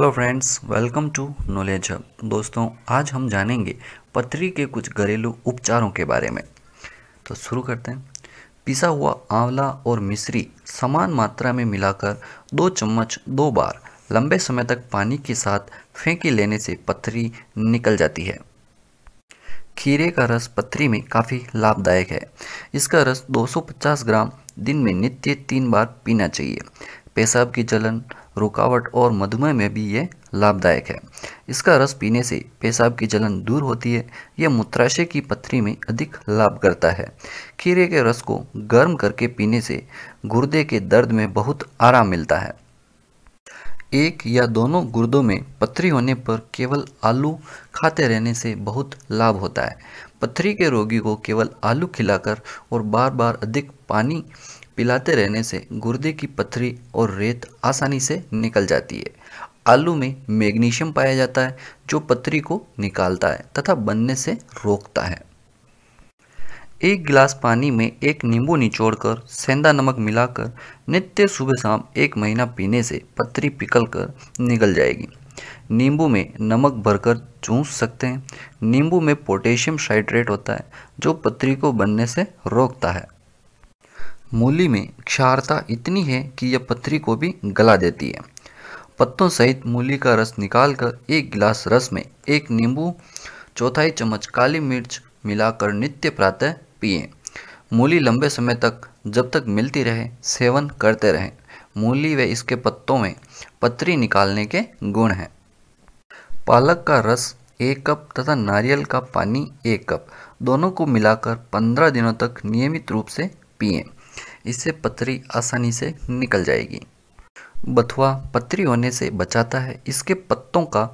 hello friends welcome to knowledge hub दोस्तों आज हम जानेंगे पथरी के कुछ घरेलू उपचारों के बारे में तो शुरू करते हैं पिसा हुआ आंवला और मिश्री समान मात्रा में मिलाकर दो चम्मच दो बार लंबे समय तक पानी के साथ फेंकी लेने से पथरी निकल जाती है खीरे का रस पथरी में काफ़ी लाभदायक है इसका रस 250 ग्राम दिन में नित्य तीन बार पीना चाहिए पेशाब की जलन रुकावट और मधुमेह में भी ये लाभदायक है इसका रस पीने से पेशाब की जलन दूर होती है यह मूत्राशय की पथरी में अधिक लाभ करता है खीरे के रस को गर्म करके पीने से गुर्दे के दर्द में बहुत आराम मिलता है एक या दोनों गुर्दों में पथरी होने पर केवल आलू खाते रहने से बहुत लाभ होता है पथरी के रोगी को केवल आलू खिलाकर और बार बार अधिक पानी पिलाते रहने से गुर्दे की पथरी और रेत आसानी से निकल जाती है आलू में मैग्नीशियम पाया जाता है जो पथरी को निकालता है तथा बनने से रोकता है एक गिलास पानी में एक नींबू निचोड़कर सेंधा नमक मिलाकर नित्य सुबह शाम एक महीना पीने से पथरी पिकल कर निकल जाएगी नींबू में नमक भरकर चूस सकते हैं नींबू में पोटेशियम साइट्रेट होता है जो पथरी को बनने से रोकता है मूली में क्षारता इतनी है कि यह पत्थरी को भी गला देती है पत्तों सहित मूली का रस निकालकर एक गिलास रस में एक नींबू चौथाई चम्मच काली मिर्च मिलाकर नित्य प्रातः पिए मूली लंबे समय तक जब तक मिलती रहे सेवन करते रहें मूली व इसके पत्तों में पत्री निकालने के गुण हैं पालक का रस एक कप तथा नारियल का पानी एक कप दोनों को मिलाकर पंद्रह दिनों तक नियमित रूप से पिएं इससे पथरी आसानी से निकल जाएगी बथुआ पथरी होने से बचाता है इसके पत्तों का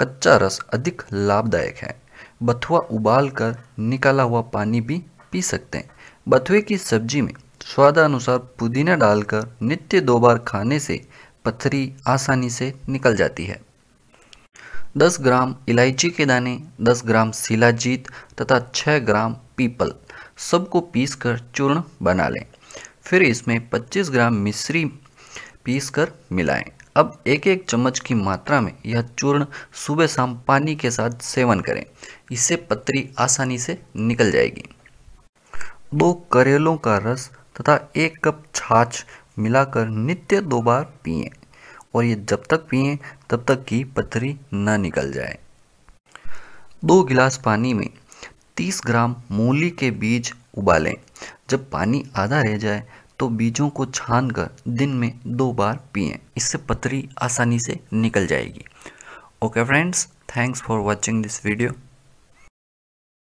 कच्चा रस अधिक लाभदायक है बथुआ उबाल कर निकाला हुआ पानी भी पी सकते हैं बथुए की सब्जी में स्वादानुसार पुदीना डालकर नित्य दो बार खाने से पथरी आसानी से निकल जाती है 10 ग्राम इलायची के दाने 10 ग्राम सिलाजीत तथा 6 ग्राम पीपल सबको पीसकर चूर्ण बना लें फिर इसमें 25 ग्राम मिश्री पीस कर मिलाएं अब एक एक चम्मच की मात्रा में यह चूर्ण सुबह शाम पानी के साथ सेवन करें इससे पत्री आसानी से निकल जाएगी दो करेलों का रस तथा एक कप छाछ मिलाकर नित्य दो बार पिए और ये जब तक पिए तब तक की पत्थरी न निकल जाए दो गिलास पानी में 30 ग्राम मूली के बीज उबालें जब पानी आधा रह जाए तो बीजों को छान कर दिन में दो बार पिएं इससे पतरी आसानी से निकल जाएगी okay friends thanks for watching this video